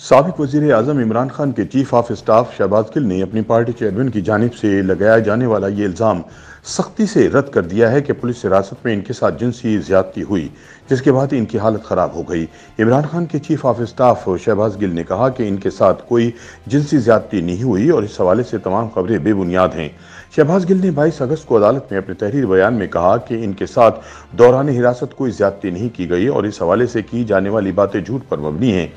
सबक वजी अजम इमरान खान के chief of staff Shahbaz Gill ने अपनी पार्टी चेयरमैन की जानब से लगाया जाने वाला ये इल्ज़ाम सख्ती से रद्द कर दिया है कि पुलिस हिरासत में इनके साथ जिनसी ज्यादती हुई जिसके बाद इनकी हालत ख़राब हो गई इमरान खान के chief of staff Shahbaz Gill ने कहा कि इनके साथ कोई जिनसी ज्यादती नहीं हुई और इस हवाले से तमाम खबरें बेबुनियाद हैं शहबाज गिल ने बाईस अगस्त को अदालत में अपने तहरीर बयान में कहा कि इनके साथ दौरान हिरासत कोई ज्यादती नहीं की गई और इस हवाले से की जाने वाली बातें झूठ पर मबनी हैं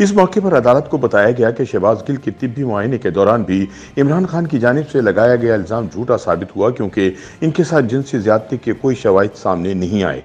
इस मौके पर अदालत को बताया गया कि शहबाज गिल के तिबी मुआयने के दौरान भी इमरान खान की जानब से लगाया गया इल्ज़ाम झूठा साबित हुआ क्योंकि इनके साथ जिनसी ज्यादती के कोई शवाद सामने नहीं आए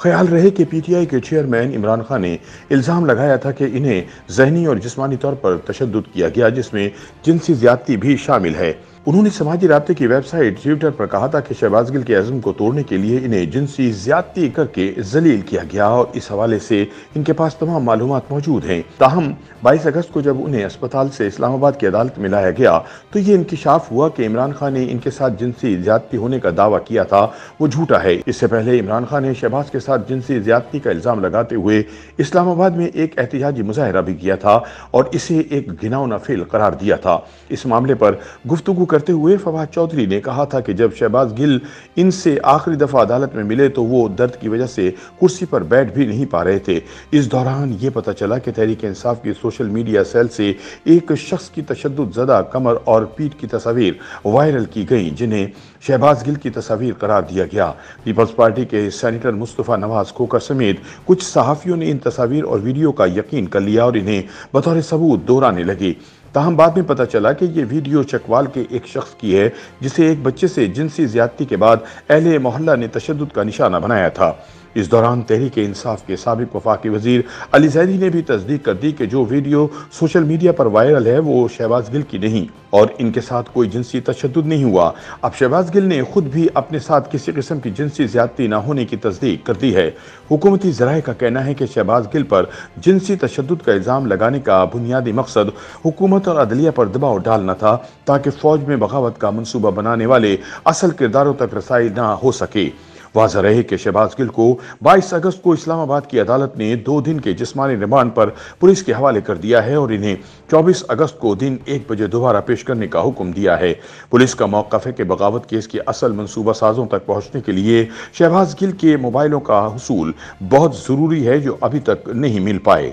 ख्याल रहे कि पीटीआई के चेयरमैन इमरान खान ने इल्ज़ाम लगाया था कि इन्हें जहनी और जिसमानी तौर पर तशद किया गया जिसमें जिनसी ज्यादती भी शामिल है उन्होंने समाजी रबते की वेबसाइट ट्विटर पर कहा था कि शहबाज गिल के अज़म को तोड़ने के लिए इन्हें जिनसी ज्यादती करके जलील किया गया और इस हवाले से इनके पास तमाम मालूम मौजूद हैं ताहम बाईस अगस्त को जब उन्हें अस्पताल से इस्लामाबाद की अदालत में लाया गया तो ये इंकशाफ हुआ कि इमरान खान ने इनके साथ जिनसी ज्यादती होने का दावा किया था वो झूठा है इससे पहले इमरान खान ने शहबाज के साथ जिनसी ज्यादती का इल्ज़ाम लगाते हुए इस्लामाबाद में एक एहतजाजी मुजाहरा भी किया था और इसे एक घिनाउना फेल करार दिया था इस मामले पर गुफ्तु करते हुए फवाद चौधरी ने कहा था कि जब शहबाज गिल इनसे आखिरी दफा अदालत में मिले तो वो दर्द की वजह से कुर्सी पर बैठ भी नहीं पा रहे थे इस दौरान ये पता चला कि तहरीक इंसाफ की सोशल मीडिया सेल से एक शख्स की तशद ज़दा कमर और पीठ की तस्वीर वायरल की गई जिन्हें शहबाज गिल की तस्वीर करार दिया गया पीपल्स पार्टी के सैनिटर मुस्तफ़ा नवाज खोकर समेत कुछ सहाफ़ियों ने इन तस्वीर और वीडियो का यकीन कर लिया और इन्हें बतौर सबूत दोहराने लगी ताहम बाद में पता चला कि यह वीडियो चकवाल के एक शख्स की है जिसे एक बच्चे से जिनसी ज्यादती के बाद अहल मोहल्ला ने तशद का निशाना बनाया था इस दौरान तहरीक इंसाफ के सबक वफाक वजीर अली जैदी ने भी तस्दीक कर दी कि जो वीडियो सोशल मीडिया पर वायरल है वो शहबाज गिल की नहीं और इनके साथ कोई जिनसी तशद नहीं हुआ अब शहबाज गिल ने खुद भी अपने साथ किसी किस्म की जिनसी ज्यादती ना होने की तस्दीक कर दी है हुकूमती जराये का कहना है कि शहबाज गिल पर जिनसी तशद का इल्ज़ाम लगाने का बुनियादी मकसद हुकूमत और अदलिया पर दबाव डालना था ताकि फौज में बगावत का मनसूबा बनाने वाले असल किरदारों तक रसाई ना हो सके वाज रहे कि शहबाज गिल को 22 अगस्त को इस्लामाबाद की अदालत ने दो दिन के जिसमानी रिमांड पर पुलिस के हवाले कर दिया है और इन्हें 24 अगस्त को दिन एक बजे दोबारा पेश करने का हुक्म दिया है पुलिस का है के बगावत केस के असल मनसूबा साजों तक पहुँचने के लिए शहबाज गिल के मोबाइलों का हसूल बहुत ज़रूरी है जो अभी तक नहीं मिल पाए